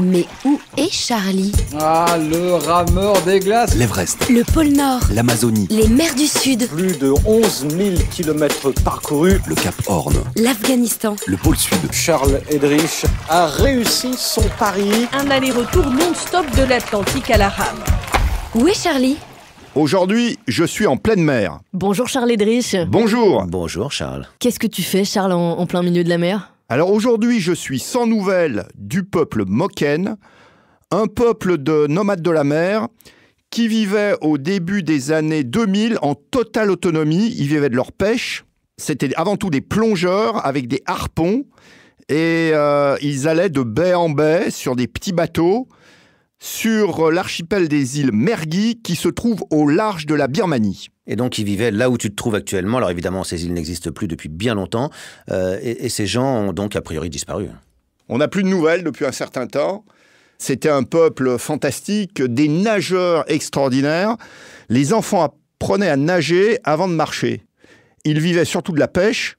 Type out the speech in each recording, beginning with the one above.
Mais où est Charlie Ah, le rameur des glaces L'Everest. Le pôle Nord. L'Amazonie. Les mers du Sud. Plus de 11 000 km parcourus. Le Cap Horn. L'Afghanistan. Le pôle Sud. Charles Edrich a réussi son pari. Un aller-retour non-stop de l'Atlantique à la rame. Où est Charlie Aujourd'hui, je suis en pleine mer. Bonjour Charles Edrich. Bonjour. Bonjour Charles. Qu'est-ce que tu fais Charles en plein milieu de la mer alors aujourd'hui, je suis sans nouvelles du peuple Moken, un peuple de nomades de la mer qui vivait au début des années 2000 en totale autonomie. Ils vivaient de leur pêche. C'était avant tout des plongeurs avec des harpons. Et euh, ils allaient de baie en baie sur des petits bateaux sur euh, l'archipel des îles Mergui qui se trouve au large de la Birmanie. Et donc ils vivaient là où tu te trouves actuellement. Alors évidemment, ces îles n'existent plus depuis bien longtemps euh, et, et, ces gens ont donc a priori disparu. On n'a plus de nouvelles depuis un certain temps. C'était un peuple fantastique, des nageurs extraordinaires. Les enfants apprenaient à nager avant de marcher. Ils vivaient surtout de la pêche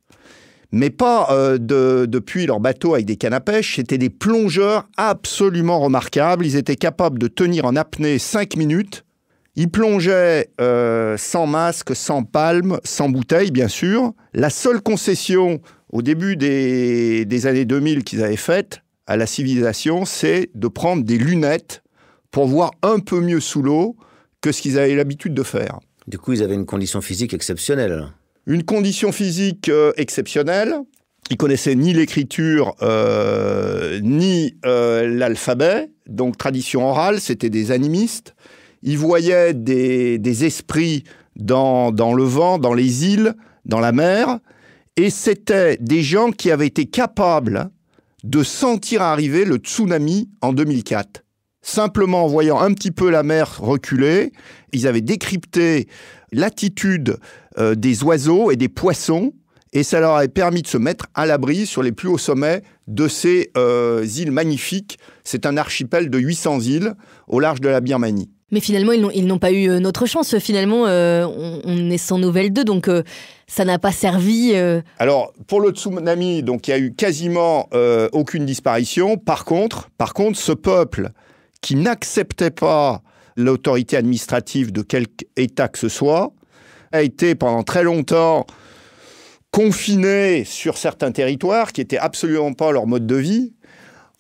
mais pas euh, depuis leur bateau avec des cannes à pêche. C'était des plongeurs absolument remarquables. Ils étaient capables de tenir en apnée 5 minutes. Ils plongeaient euh, sans masque, sans palme, sans bouteille, bien sûr. La seule concession au début des, des années 2000 qu'ils avaient faite à la civilisation, c'est de prendre des lunettes pour voir un peu mieux sous l'eau que ce qu'ils avaient l'habitude de faire. Du coup, ils avaient une condition physique exceptionnelle une condition physique euh, exceptionnelle. Il connaissait ni l'écriture euh, ni euh, l'alphabet, donc tradition orale, c'était des animistes. Ils voyaient des, esprits dans, dans, le vent, dans les îles, dans la mer, et c'était des gens qui avaient été capables de sentir arriver le tsunami en 2004 simplement en voyant un petit peu la mer reculer, ils avaient décrypté l'attitude euh, des oiseaux et des poissons, et ça leur avait permis de se mettre à l'abri sur les plus hauts sommets de ces euh, îles magnifiques. C'est un archipel de 800 îles au large de la Birmanie. Mais finalement, ils n'ont pas eu euh, notre chance. Finalement, on, est sans nouvelles d'eux, donc ça n'a pas servi. Alors, pour le tsunami, donc il y a eu quasiment aucune disparition. Par contre, par contre, ce peuple qui n'acceptaient pas l'autorité administrative de quelque État que ce soit, a été pendant très longtemps confiné sur certains territoires qui n'étaient absolument pas leur mode de vie.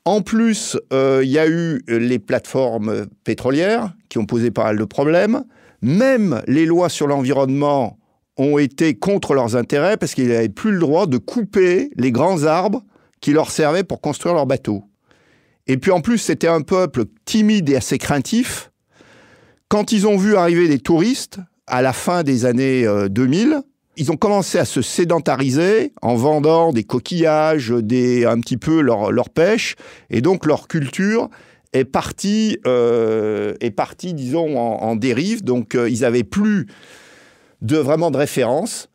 En plus, euh, il y a eu les plateformes pétrolières qui ont posé pas mal de problèmes. Même les lois sur l'environnement ont été contre leurs intérêts parce qu'ils n'avaient plus le droit de couper les grands arbres qui leur servaient pour construire leurs bateaux. Et puis en plus, c'était un peuple timide et assez craintif. Quand ils ont vu arriver des touristes, à la fin des années 2000, euh, ils ont commencé à se sédentariser en vendant des coquillages, des, un petit peu leur, pêche, et donc leur culture est partie, euh, est partie disons, en, dérive. Donc euh, ils n'avaient plus de, vraiment de référence.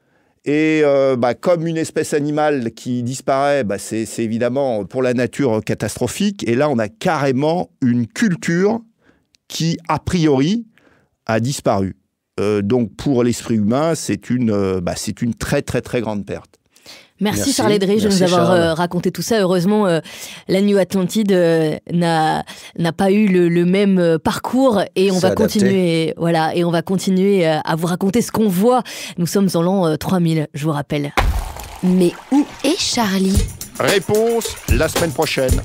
Et euh, bah, comme une espèce animale qui disparaît, bah, c'est évidemment pour la nature euh, catastrophique. Et là, on a carrément une culture qui, a priori, a disparu. Euh, donc pour l'esprit humain, c'est une, bah, une très très très grande perte. Merci, Charlie Charles de nous avoir euh, raconté tout ça. Heureusement, euh, la New Atlantide euh, n'a pas eu le, même parcours et on va continuer voilà et on va continuer à vous raconter ce qu'on voit. Nous sommes en l'an 3000, je vous rappelle. Mais où est Charlie Réponse la semaine prochaine.